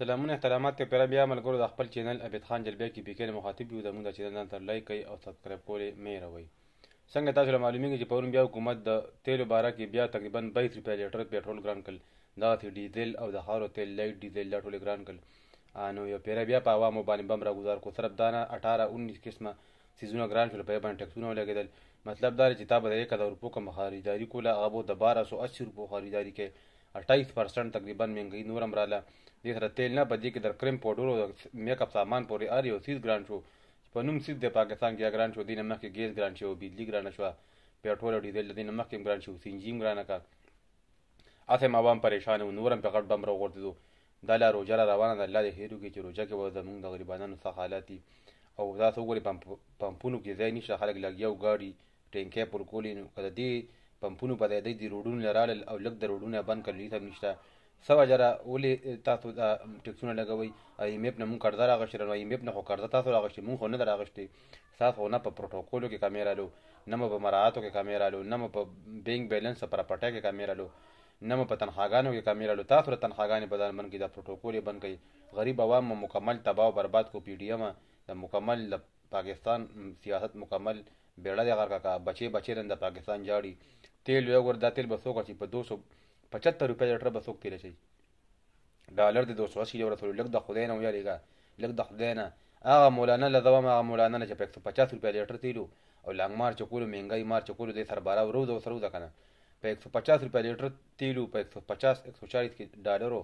سلامونه احترامات ته پیرا بیا ملګرو د خپل چینل عبد خان جلبیا کې بیکل مخاطب یو زموږ د چینل نن تر لایک او سبسکرایب کولې مې راوي څنګه تاسو معلومیږي چې پرون بیا حکومت د تیلو باره کې بیا تقریبا 22 روپیا لیټر پېټرول ګران کړ دا تی ډیزل او د خارو تیل لایټ ډیزل لا ټول ګران کړ نو یو پیرا بیا په عوامو باندې بم راګزار کو صرف دانه 18 19 قسمه سیزونه ګران شول په باندې ټکسونه ولګیدل مطلب دا چې تا به د 1000 روپو کوم خریداري کوله هغه به د 1280 روپو خریداري کې 28 پرسنټ تقریبا مهنګي نورم رااله دې سره تیل نه په دې کې در کریم پوډرو د میک اپ سامان پورې هر یو سیز ګران شو په نوم سیز د پاکستان کې ګران شو دینه مخکې ګیس ګران شو بجلی ګران شو پېټرول او ډیزل دینه مخکې ګران شو سینجیم ګران کا اته ما وام پریشان و نورم په غټ بم راغورتو دا لا روجه را روانه ده الله دې خیر وکړي چې روجه کې به زمونږ د غریبانو څخه حالات دي او دا څه وګوري پمپونو کې ځای نشته خلک لګیا او ګاډي ټینکې پر کولې نو که د دې پمپونو په دی د روډونو له رالل او لږ د روډونه بند کړل هیڅ هم نشته سوه جره ولې تاسو دا ټکسونه لګوئ آی ایم ایف نه مونږ قرضه راغشتې نو آی ایم ایف نه خو قرضه تاسو راغشتې مونږ خو نه ده راغشتې تاسو خو نه په پروټوکولو کې کامې رالو نه مو په مراعاتو کې کامې رالو نه مو په بینک بیلنس پراپرټۍ کې کامې رالو نه مو په تنخواګانو کې کمی راړو تاسو ته تنخواګانې په ځان بند کړي دا پروټوکول یې بند کړي غریب عوام مو مکمل تباہ او برباد کو پی ډي ایم د مکمل پاکستان سیاست مکمل بیړه دی غر کا بچي بچي رند پاکستان جاړي تیل یو ګر دا تیل بسو کوي په 275 روپے لیټر بسو تیل شي ډالر دی 280 یو رسول لګ د خدای نه ویلېګا لګ د خدای نه هغه مولانا له دوام هغه مولانا نه چې په 150 روپیا لیټر تیلو او لنګ مار چکولو مهنګای مار چکولو د سر بارا ورو دو سرو ځکنه په 150 روپیا لیټر تیلو په 150 140 کې ډالرو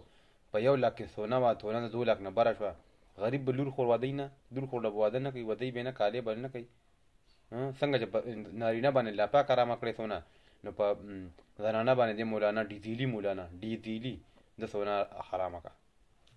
په یو لک سونا وا تونه 2 لک نه بار شو غریب به لور خور واده نه لور خور به واده نه کوي ودی به نه کالی به نه کوي څنګه چې نارینه باندې لاپا کرامه کړې سونه نو په زنانه باندې مولانا ډیزیلی مولانا ډیزیلی د سونه حرامه کا